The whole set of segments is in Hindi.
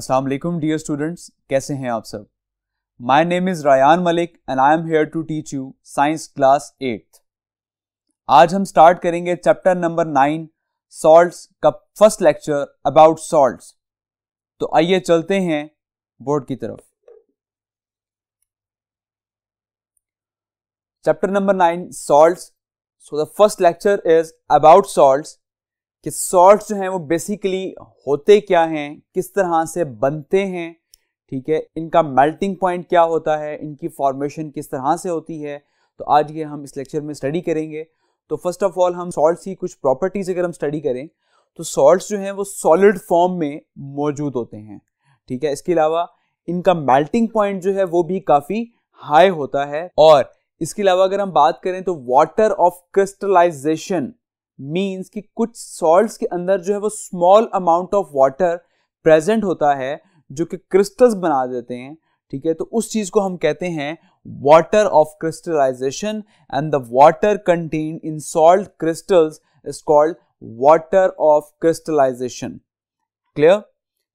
अस्सलाम वालेकुम डियर स्टूडेंट्स कैसे हैं आप सब my name is Rayan Malik and I am here to teach you science class eighth आज हम स्टार्ट करेंगे चैप्टर नंबर नाइन सॉल्ट्स का फर्स्ट लेक्चर अबाउट सॉल्ट्स तो आइए चलते हैं बोर्ड की तरफ chapter number nine salts so the first lecture is about salts कि सॉल्ट जो हैं वो बेसिकली होते क्या हैं किस तरह से बनते हैं ठीक है इनका मेल्टिंग पॉइंट क्या होता है इनकी फॉर्मेशन किस तरह से होती है तो आज ये हम इस लेक्चर में स्टडी करेंगे तो फर्स्ट ऑफ ऑल हम सॉल्ट्स की कुछ प्रॉपर्टीज़ अगर हम स्टडी करें तो सॉल्ट्स जो हैं वो सॉलिड फॉर्म में मौजूद होते हैं ठीक है इसके अलावा इनका मेल्टिंग पॉइंट जो है वो भी काफ़ी हाई होता है और इसके अलावा अगर हम बात करें तो वाटर ऑफ क्रिस्टलाइजेशन मीन्स कि कुछ सॉल्ट्स के अंदर जो है वो small amount of water present होता है जो कि क्रिस्टल्स बना देते हैं ठीक है तो उस चीज़ को हम कहते हैं water of crystallisation and the water content in salt crystals is called water of crystallisation clear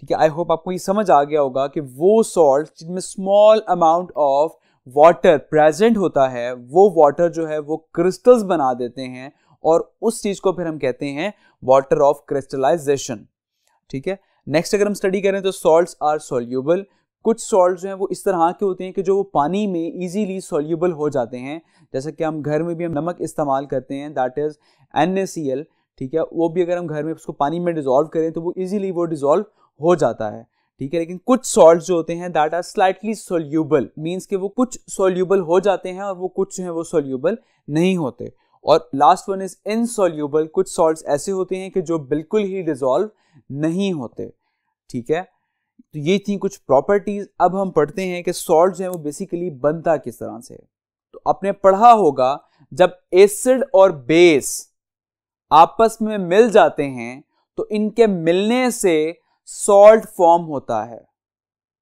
ठीक है आई होप आपको ये समझ आ गया होगा कि वो सॉल्ट जिनमें small amount of water present होता है वो वाटर जो है वो क्रिस्टल्स बना देते हैं और उस चीज को फिर हम कहते हैं वाटर ऑफ क्रिस्टलाइजेशन ठीक है नेक्स्ट अगर हम स्टडी करें तो सॉल्ट्स आर सोल्यूबल कुछ सॉल्ट जो हैं वो इस तरह के होते हैं कि जो वो पानी में इजीली सोल्यूबल हो जाते हैं जैसा कि हम घर में भी हम नमक इस्तेमाल करते हैं दैट इज़ एन ठीक है वो भी अगर हम घर में उसको पानी में डिजोल्व करें तो वो इजीली वो डिजोल्व हो जाता है ठीक है लेकिन कुछ सॉल्ट जो होते हैं that are slightly soluble means के वो कुछ सोल्यूबल हो जाते हैं और वो कुछ जो है वो सोल्यूबल नहीं होते और लास्ट वन इज इनसॉल्यूबल कुछ सॉल्ट ऐसे होते हैं कि जो बिल्कुल ही डिजोल्व नहीं होते ठीक है तो ये थी कुछ प्रॉपर्टीज अब हम पढ़ते हैं कि सॉल्ट जो है वो बेसिकली बनता किस तरह से तो आपने पढ़ा होगा जब एसिड और बेस आपस में मिल जाते हैं तो इनके मिलने से सॉल्ट फॉर्म होता है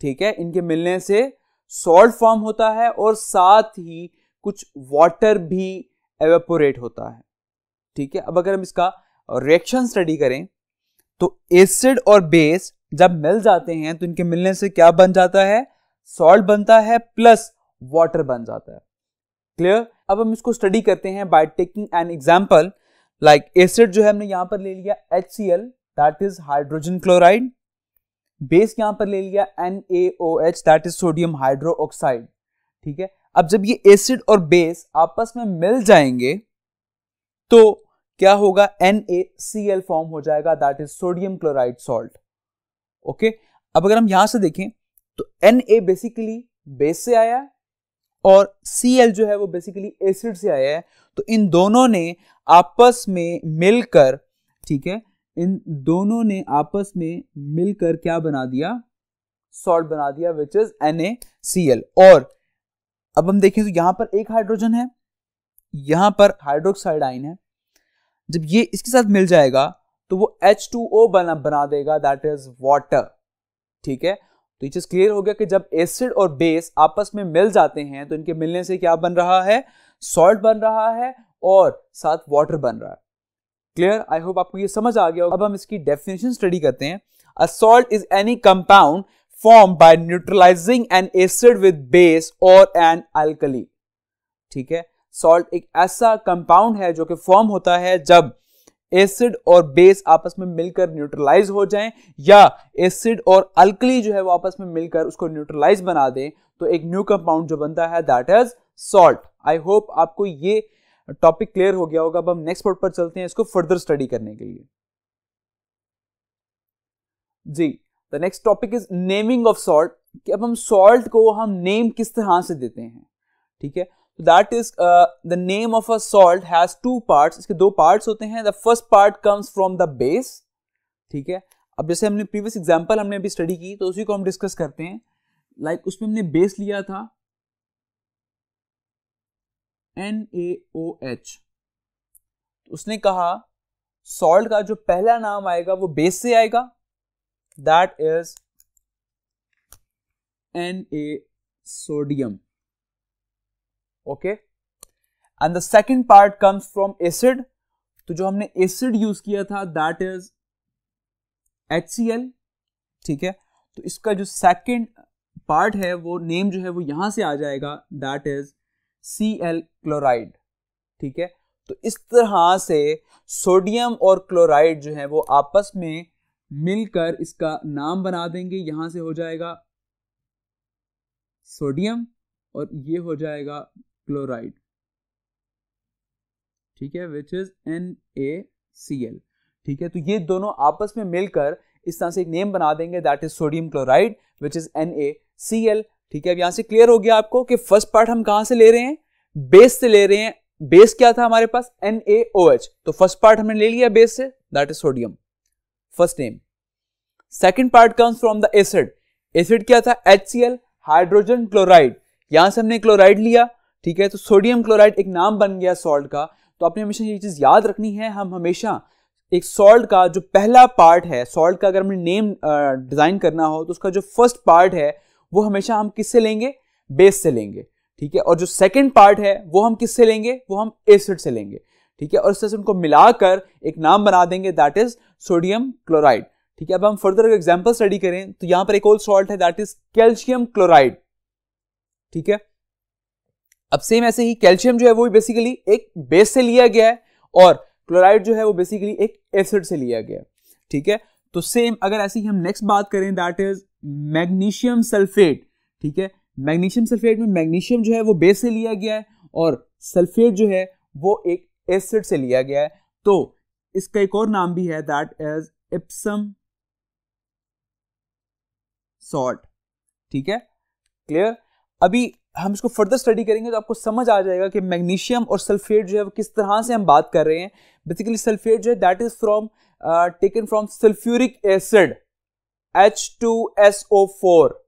ठीक है इनके मिलने से सॉल्ट फॉर्म होता है और साथ ही कुछ वाटर भी एवेपोरेट होता है ठीक है अब अगर हम इसका रिएक्शन स्टडी करें तो एसिड और बेस जब मिल जाते हैं तो इनके मिलने से क्या बन जाता है सॉल्ट बनता है प्लस वाटर बन जाता है क्लियर अब हम इसको स्टडी करते हैं by taking an example like acid जो है हमने यहां पर ले लिया H C L that is hydrogen chloride base यहां पर ले लिया N A O H that is sodium hydroxide ठीक है अब जब ये एसिड और बेस आपस में मिल जाएंगे तो क्या होगा N A C L form हो जाएगा that is sodium chloride salt okay अब अगर हम यहां से देखें तो एन ए बेसिकली बेस से आया और सी एल जो है वो बेसिकली एसिड से आया है तो इन दोनों ने आपस में मिलकर ठीक है इन दोनों ने आपस में मिलकर क्या बना दिया सॉल्ट बना दिया which is N A C L और अब हम देखें तो यहां पर एक हाइड्रोजन है यहां पर हाइड्रोक्साइड आइन है जब ये इसके साथ मिल जाएगा तो वो एच टू ओ बना बना देगा दैट इज वाटर ठीक है तो ये चीज क्लियर हो गया कि जब एसिड और बेस आपस में मिल जाते हैं तो इनके मिलने से क्या बन रहा है सॉल्ट बन रहा है और साथ वाटर बन रहा है क्लियर आई होप आपको ये समझ आ गया अब हम इसकी डेफिनेशन स्टडी करते हैं a salt is any compound form by neutralising an acid with base और एन अल्कली ठीक है सॉल्ट एक ऐसा कंपाउंड है जो कि फॉर्म होता है जब एसिड और बेस आपस में मिलकर न्यूट्रलाइज हो जाएं या एसिड और अल्कली जो है वो आपस में मिलकर उसको न्यूट्रलाइज बना दें तो एक न्यू कंपाउंड जो बनता है that is salt I hope आपको ये टॉपिक क्लियर हो गया होगा अब हम नेक्स्ट पॉइंट पर चलते हैं इसको फर्दर स्टडी करने के लिए जी the next topic is naming of salt कि अब हम सॉल्ट को हम नेम किस तरह से देते हैं ठीक है that is the name of a salt has two parts इसके दो पार्ट्स होते हैं the first part comes from the base ठीक है अब जैसे हमने प्रीवियस एग्जाम्पल हमने अभी स्टडी की तो उसी को हम डिस्कस करते हैं लाइक like, उसमें हमने बेस लिया था एन ए ओ एच उसने कहा सॉल्ट का जो पहला नाम आएगा वो बेस से आएगा that is Na sodium okay and the second part comes from acid तो जो हमने एसिड यूज किया था दैट इज HCl ठीक है तो इसका जो सेकेंड पार्ट है वो नेम जो है वो यहां से आ जाएगा that is C L chloride ठीक है तो इस तरह से सोडियम और क्लोराइड जो है वो आपस में मिलकर इसका नाम बना देंगे यहां से हो जाएगा सोडियम और ये हो जाएगा क्लोराइड ठीक है which is N A C L ठीक है तो ये दोनों आपस में मिलकर इस तरह से एक नेम बना देंगे that is sodium chloride which is N A C L ठीक है अब यहां से क्लियर हो गया आपको कि फर्स्ट पार्ट हम कहां से ले रहे हैं बेस से ले रहे हैं बेस क्या था हमारे पास एन ए ओ एच तो फर्स्ट पार्ट हमने ले लिया बेस से that is sodium first name second part comes from the acid acid क्या था H C L hydrogen chloride यहां से हमने क्लोराइड लिया ठीक है तो सोडियम क्लोराइड एक नाम बन गया सॉल्ट का तो आपने हमेशा ये चीज याद रखनी है हम हमेशा एक सॉल्ट का जो पहला पार्ट है सॉल्ट का अगर हमें नेम डिजाइन करना हो तो उसका जो फर्स्ट पार्ट है वो हमेशा हम किससे लेंगे बेस से लेंगे ठीक है और जो सेकेंड पार्ट है वो हम किससे लेंगे वो हम एसिड से लेंगे ठीक है और उससे उनको मिलाकर एक नाम बना देंगे दैट इज सोडियम क्लोराइड ठीक है अब हम फर्दर एग्जाम्पल स्टडी करें तो यहां पर एक और सॉल्ट है दैट इज कैल्शियम क्लोराइड ठीक है अब सेम ऐसे ही कैल्शियम जो है वो बेसिकली एक बेस से लिया गया है और क्लोराइड जो है वो बेसिकली एक एसिड से लिया गया ठीक है तो सेम अगर ऐसे ही हम नेक्स्ट बात करें दैट इज मैग्नीशियम सल्फेट ठीक है मैग्नीशियम सल्फेट में मैग्नीशियम जो है वो बेस से लिया गया है और सल्फेट जो है वो एक एसिड से लिया गया है तो इसका एक और नाम भी है दैट इज इप्सम सॉल्ट ठीक है क्लियर अभी हम इसको फर्दर स्टडी करेंगे तो आपको समझ आ जाएगा कि मैग्नीशियम और सल्फेट जो है किस तरह से हम बात कर रहे हैं बेसिकली सल्फेट जो है that is from taken from sulphuric acid H two S O four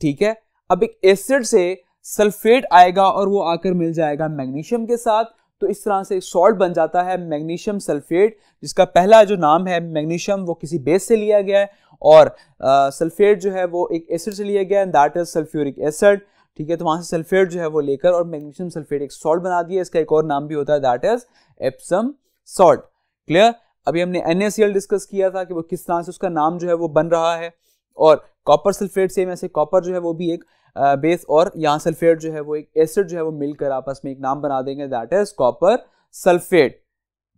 ठीक है अब एक एसिड से सल्फेट आएगा और वो आकर मिल जाएगा मैग्नीशियम के साथ तो इस तरह से सॉल्ट बन जाता है मैग्नीशियम सल्फेट जिसका पहला जो नाम है मैग्नीशियम वो किसी बेस से लिया गया है और सल्फेट जो है वो एक एसिड से लिया गया है दैट इज सल्फ्यूरिक एसिड ठीक है तो वहाँ से सल्फेट जो है वो लेकर और मैग्नीशियम सल्फेट एक सॉल्ट बना दिया इसका एक और नाम भी होता है that is Epsom salt clear अभी हमने एन डिस्कस किया था कि वो किस तरह से उसका नाम जो है वो बन रहा है और कॉपर सल्फेट सेम ऐसे कॉपर जो है वो भी एक बेस और यहाँ सल्फेट जो है वो एक एसिड जो है वो मिलकर आपस में एक नाम बना देंगे that is copper sulphate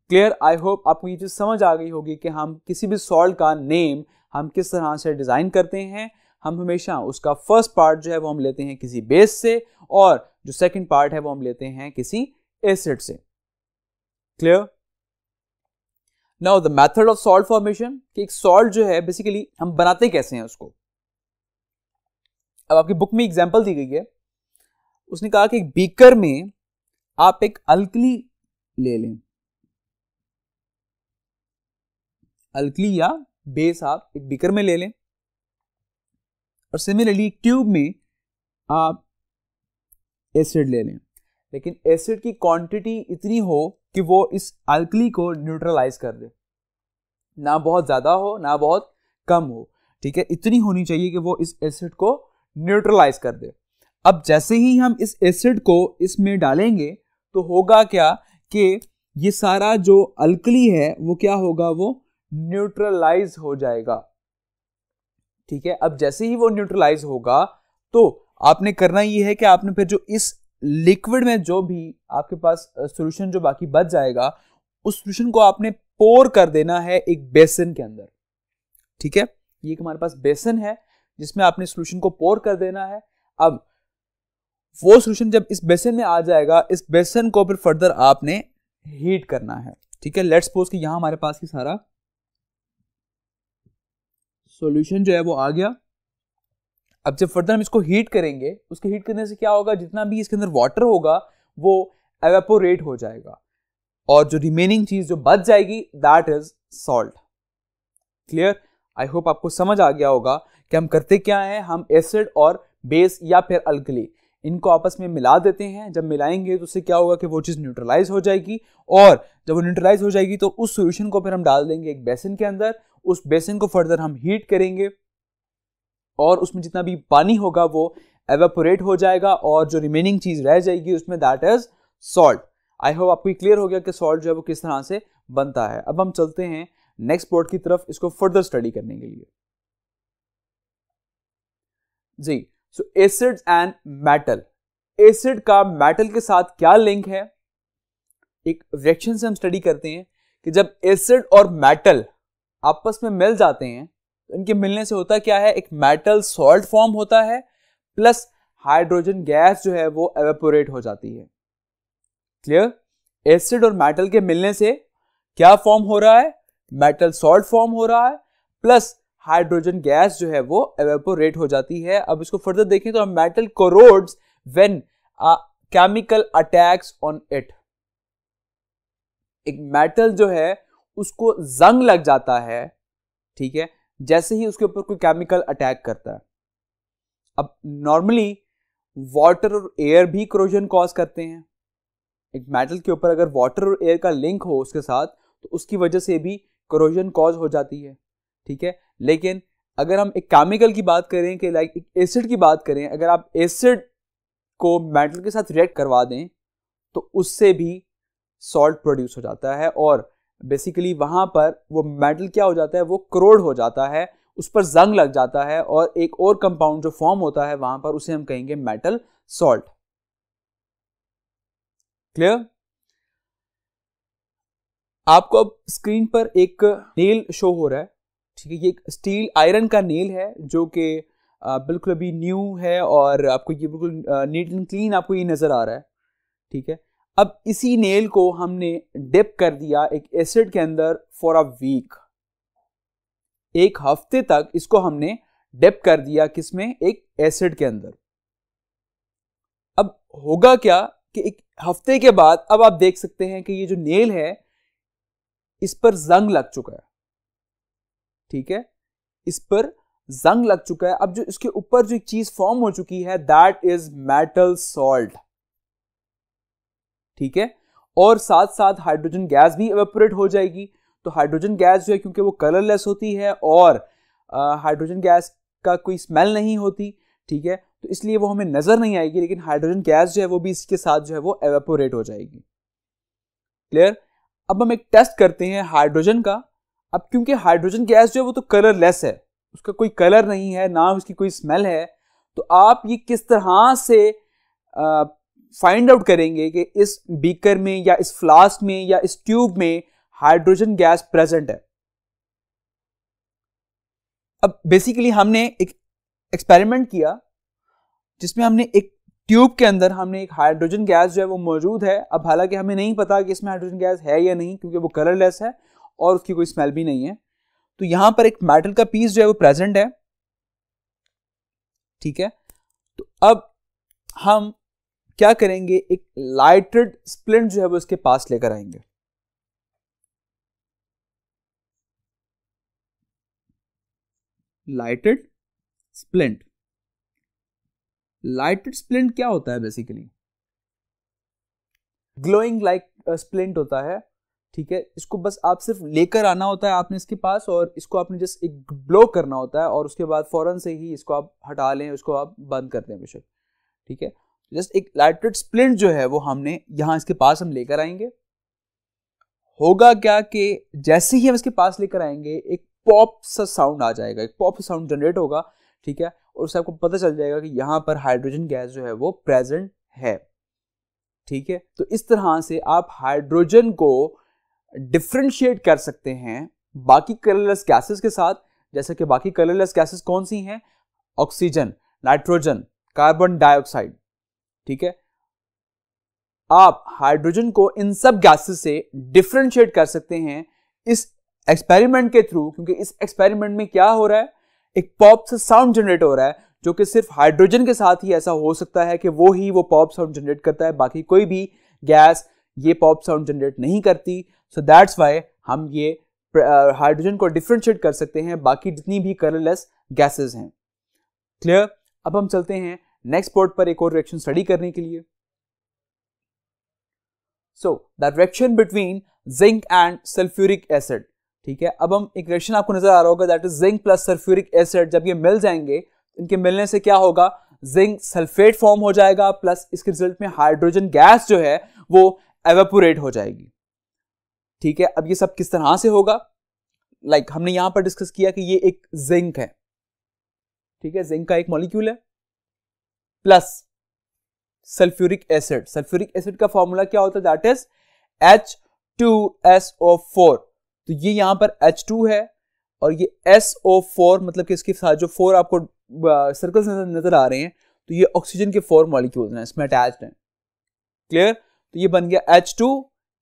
clear I hope आपको ये चीज़ समझ आ गई होगी कि हम किसी भी सॉल्ट का नेम हम किस तरह से डिज़ाइन करते हैं हम हमेशा उसका फर्स्ट पार्ट जो है वो हम लेते हैं किसी बेस से और जो सेकेंड पार्ट है वो हम लेते हैं किसी एसिड से clear now the method of salt formation कि एक सॉल्ट जो है बेसिकली हम बनाते कैसे हैं उसको अब आपकी बुक में एग्जाम्पल दी गई है उसने कहा कि बीकर में आप एक अल्कली ले लें अल्कली या बेस आप एक बीकर में ले लें और सिमिलरली एक ट्यूब में आप एसिड ले लें लेकिन एसिड की क्वांटिटी इतनी हो कि वो इस अल्कली को न्यूट्रलाइज कर दे ना बहुत ज़्यादा हो ना बहुत कम हो ठीक है इतनी होनी चाहिए कि वो इस एसिड को न्यूट्रलाइज कर दे अब जैसे ही हम इस एसिड को इसमें डालेंगे तो होगा क्या कि ये सारा जो अल्कली है वो क्या होगा वो न्यूट्रलाइज हो जाएगा ठीक है अब जैसे ही वो न्यूट्रलाइज होगा तो आपने करना ये है कि आपने फिर जो इस लिक्विड में जो भी आपके पास सोल्यूशन जो बाकी बच जाएगा उस सोल्यूशन को आपने पोर कर देना है एक बेसन के अंदर ठीक है ये हमारे पास बेसन है जिसमें आपने सोल्यूशन को पोर कर देना है अब वो सोल्यूशन जब इस बेसन में आ जाएगा इस बेसन को फिर फर्दर आपने हीट करना है ठीक है लेट्स सपोज कि यहाँ हमारे पास ये सारा सॉल्यूशन जो है वो आ गया अब जब फर्दर हम इसको हीट करेंगे उसके हीट करने से क्या होगा जितना भी इसके अंदर वाटर होगा वो एवेपोरेट हो जाएगा और जो रिमेनिंग चीज जो बच जाएगी that is salt clear I hope आपको समझ आ गया होगा कि हम करते क्या हैं हम एसिड और बेस या फिर अल्कली इनको आपस में मिला देते हैं जब मिलाएंगे तो उससे क्या होगा कि वो चीज़ न्यूट्रलाइज हो जाएगी और जब वो न्यूट्रलाइज हो जाएगी तो उस सॉल्यूशन को फिर हम डाल देंगे एक बेसन के अंदर उस बेसन को फर्दर हम हीट करेंगे और उसमें जितना भी पानी होगा वो एवेपोरेट हो जाएगा और जो रिमेनिंग चीज़ रह जाएगी उसमें that is salt I hope आपको क्लियर हो गया कि सॉल्ट जो है वो किस तरह से बनता है अब हम चलते हैं नेक्स्ट प्लॉट की तरफ इसको फर्दर स्टडी करने के लिए जी so acid and metal acid का मेटल के साथ क्या लिंक है एक रिएक्शन से हम स्टडी करते हैं कि जब एसिड और मेटल आपस में मिल जाते हैं तो इनके मिलने से होता क्या है एक मेटल सॉल्ट फॉर्म होता है प्लस हाइड्रोजन गैस जो है वो एवेपोरेट हो जाती है क्लियर एसिड और मेटल के मिलने से क्या फॉर्म हो रहा है मेटल सॉल्ट फॉर्म हो रहा है प्लस हाइड्रोजन गैस जो है वो एवेपोरेट हो जाती है अब इसको फर्दर देखें तो metal corrodes when chemical attacks on it एक मेटल जो है उसको जंग लग जाता है ठीक है जैसे ही उसके ऊपर कोई केमिकल अटैक करता है अब नॉर्मली वाटर और एयर भी क्रोजन कॉज करते हैं एक मेटल के ऊपर अगर वाटर और एयर का लिंक हो उसके साथ तो उसकी वजह से भी करोजन कॉज हो जाती है ठीक है लेकिन अगर हम एक केमिकल की बात करें कि लाइक एक एसिड की बात करें अगर आप एसिड को मेटल के साथ रिएक्ट करवा दें तो उससे भी सॉल्ट प्रोड्यूस हो जाता है और बेसिकली वहाँ पर वो मेटल क्या हो जाता है वो करोड़ हो जाता है उस पर जंग लग जाता है और एक और कंपाउंड जो फॉर्म होता है वहां पर उसे हम कहेंगे मेटल सॉल्ट क्लियर आपको अब स्क्रीन पर एक नेल शो हो रहा है ठीक है ये एक स्टील आयरन का नेल है जो कि बिल्कुल अभी न्यू है और आपको ये बिल्कुल नीट एंड क्लीन आपको ये नज़र आ रहा है ठीक है अब इसी नेल को हमने डिप कर दिया एक एसिड के अंदर फॉर अ वीक एक हफ्ते तक इसको हमने डेप कर दिया किसमें एक एसिड के अंदर अब होगा क्या कि एक हफ्ते के बाद अब आप देख सकते हैं कि ये जो नेल है इस पर जंग लग चुका है ठीक है इस पर जंग लग चुका है अब जो इसके ऊपर जो एक चीज फॉर्म हो चुकी है दैट इज मेटल सॉल्ट ठीक है और साथ साथ हाइड्रोजन गैस भी एवेपोरेट हो जाएगी तो हाइड्रोजन गैस जो है क्योंकि वो कलरलेस होती है और हाइड्रोजन गैस का कोई स्मेल नहीं होती ठीक है तो इसलिए वो हमें नजर नहीं आएगी लेकिन हाइड्रोजन गैस जो है वो भी इसके साथ जो है वो एवेपोरेट हो जाएगी क्लियर अब हम एक टेस्ट करते हैं हाइड्रोजन का अब क्योंकि हाइड्रोजन गैस जो है वो तो कलरलेस है उसका कोई कलर नहीं है ना उसकी कोई स्मेल है तो आप ये किस तरह से फाइंड आउट करेंगे कि इस बीकर में या इस फ्लास्क में या इस ट्यूब में हाइड्रोजन गैस प्रेजेंट है अब बेसिकली हमने एक एक्सपेरिमेंट किया जिसमें हमने एक ट्यूब के अंदर हमने एक हाइड्रोजन गैस जो है वो मौजूद है अब हालांकि हमें नहीं पता कि इसमें हाइड्रोजन गैस है या नहीं क्योंकि वो कलरलेस है और उसकी कोई स्मेल भी नहीं है तो यहां पर एक मेटल का पीस जो है वो प्रेजेंट है ठीक है तो अब हम क्या करेंगे एक लाइटेड स्प्लिंट जो है वो इसके पास लेकर आएंगे लाइटेड स्प्लिंट लाइटेड स्प्लिंट क्या होता है बेसिकली ग्लोइंग लाइक स्प्लिंट होता है ठीक है इसको बस आप सिर्फ लेकर आना होता है आपने इसके पास और इसको आपने जस्ट एक ब्लो करना होता है और उसके बाद फ़ौरन से ही इसको आप हटा लें उसको आप बंद कर दें बेशक ठीक है जस्ट एक लाइटेड स्प्लिंट जो है वो हमने यहाँ इसके पास हम लेकर आएंगे होगा क्या कि जैसे ही हम इसके पास लेकर आएंगे एक पॉप सा साउंड आ जाएगा एक पॉप साउंड जनरेट होगा ठीक है और उससे आपको पता चल जाएगा कि यहाँ पर हाइड्रोजन गैस जो है वो प्रेजेंट है ठीक है तो इस तरह से आप हाइड्रोजन को डिफ्रेंशिएट कर सकते हैं बाकी कलरलेस गैसेस के साथ जैसे कि बाकी कलरलेस गैसेस कौन सी हैं ऑक्सीजन नाइट्रोजन कार्बन डाइऑक्साइड ठीक है आप हाइड्रोजन को इन सब गैसेस से डिफ्रेंशिएट कर सकते हैं इस एक्सपेरिमेंट के थ्रू क्योंकि इस एक्सपेरिमेंट में क्या हो रहा है एक पॉप से साउंड जनरेट हो रहा है जो कि सिर्फ हाइड्रोजन के साथ ही ऐसा हो सकता है कि वो ही वो पॉप साउंड जनरेट करता है बाकी कोई भी गैस ये पॉप साउंड जनरेट नहीं करती सो दैट्स वाई हम ये हाइड्रोजन को डिफ्रेंशिएट कर सकते हैं बाकी जितनी भी कलरलेस गैसेस हैं क्लियर अब हम चलते हैं नेक्स्ट पोर्ट पर एक और रिएक्शन स्टडी करने के लिए so the reaction between zinc and sulphuric acid ठीक है अब हम एक रिएक्शन आपको नजर आ रहा होगा that is zinc plus sulphuric acid जब ये मिल जाएंगे इनके मिलने से क्या होगा जिंक सल्फेट फॉर्म हो जाएगा प्लस इसके रिजल्ट में हाइड्रोजन गैस जो है वो एवेपोरेट हो जाएगी ठीक है अब ये सब किस तरह से होगा लाइक like, हमने यहां पर डिस्कस किया कि ये एक जिंक है ठीक है जिंक का एक मॉलिक्यूल है plus sulphuric acid sulphuric acid का फॉर्मूला क्या होता है that is H two S O four तो ये यहाँ पर H2 है और ये SO4 मतलब कि इसके साथ जो फोर आपको सर्कल्स नजर आ रहे हैं तो ये ऑक्सीजन के फोर मॉलिक्यूल्स हैं इसमें अटैच हैं क्लियर तो ये बन गया H two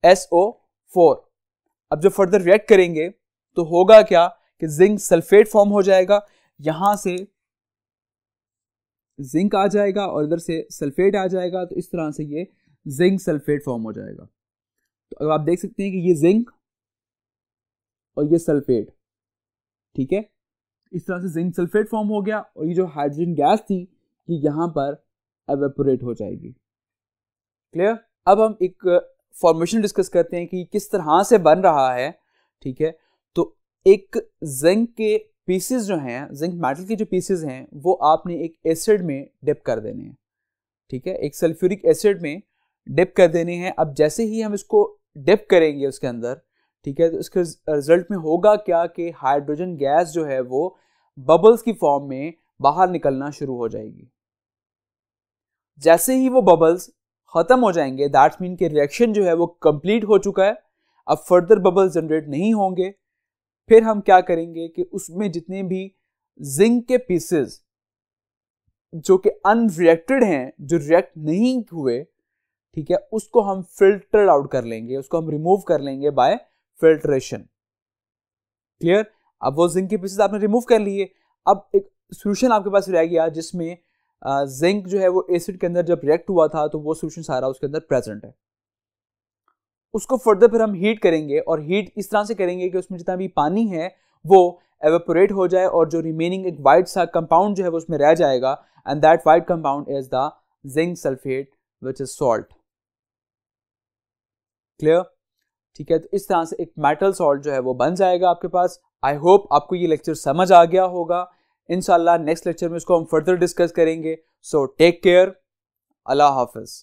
S O four अब जब फर्दर रिएक्ट करेंगे तो होगा क्या कि जिंक सल्फेट फॉर्म हो जाएगा यहां से जिंक आ जाएगा और इधर से सल्फेट आ जाएगा तो इस तरह से ये जिंक सल्फेट फॉर्म हो जाएगा तो अब आप देख सकते हैं कि ये जिंक और ये सल्फेट ठीक है इस तरह से जिंक सल्फेट फॉर्म हो गया और ये जो हाइड्रोजन गैस थी ये यहाँ पर एवेपोरेट हो जाएगी क्लियर अब हम एक फॉर्मेशन डिस्कस करते हैं कि किस तरह से बन रहा है ठीक है तो एक जिंक के पीसेस जो हैं जिंक मेटल के जो पीसेस हैं वो आपने एक एसिड में डिप कर देने हैं ठीक है एक सल्फ्यूरिक एसिड में डिप कर देने हैं अब जैसे ही हम इसको डिप करेंगे उसके अंदर ठीक है तो इसके रिजल्ट में होगा क्या कि हाइड्रोजन गैस जो है वो बबल्स की फॉर्म में बाहर निकलना शुरू हो जाएगी जैसे ही वो बबल्स ख़त्म हो जाएंगे दैट मीन के रिएक्शन जो है वो कंप्लीट हो चुका है अब फर्दर बबल्स जनरेट नहीं होंगे फिर हम क्या करेंगे कि उसमें जितने भी जिंक के पीसेस जो कि अनरिएक्टेड हैं जो रिएक्ट नहीं हुए ठीक है उसको हम फिल्टर आउट कर लेंगे उसको हम रिमूव कर लेंगे बाय फिल्ट्रेशन क्लियर अब वो जिंक के पीसेस आपने रिमूव कर लिए अब एक सोल्यूशन आपके पास रह गया जिसमें जिंक जो है वो एसिड के अंदर जब रिएक्ट हुआ था तो वो सोल्यूशन सारा उसके अंदर प्रेजेंट है उसको फर्दर फिर हम हीट करेंगे और हीट इस तरह से करेंगे कि उसमें जितना भी पानी है वो एवेपोरेट हो जाए और जो रिमेनिंग एक वाइट सा कंपाउंड जो है वो उसमें रह जाएगा and that white compound is the zinc sulphate which is salt clear ठीक है तो इस तरह से एक मेटल सॉल्ट जो है वो बन जाएगा आपके पास आई होप आपको ये लेक्चर समझ आ गया होगा इन नेक्स्ट लेक्चर में इसको हम फर्दर डिस्कस करेंगे सो टेक केयर अल्लाह हाफिज़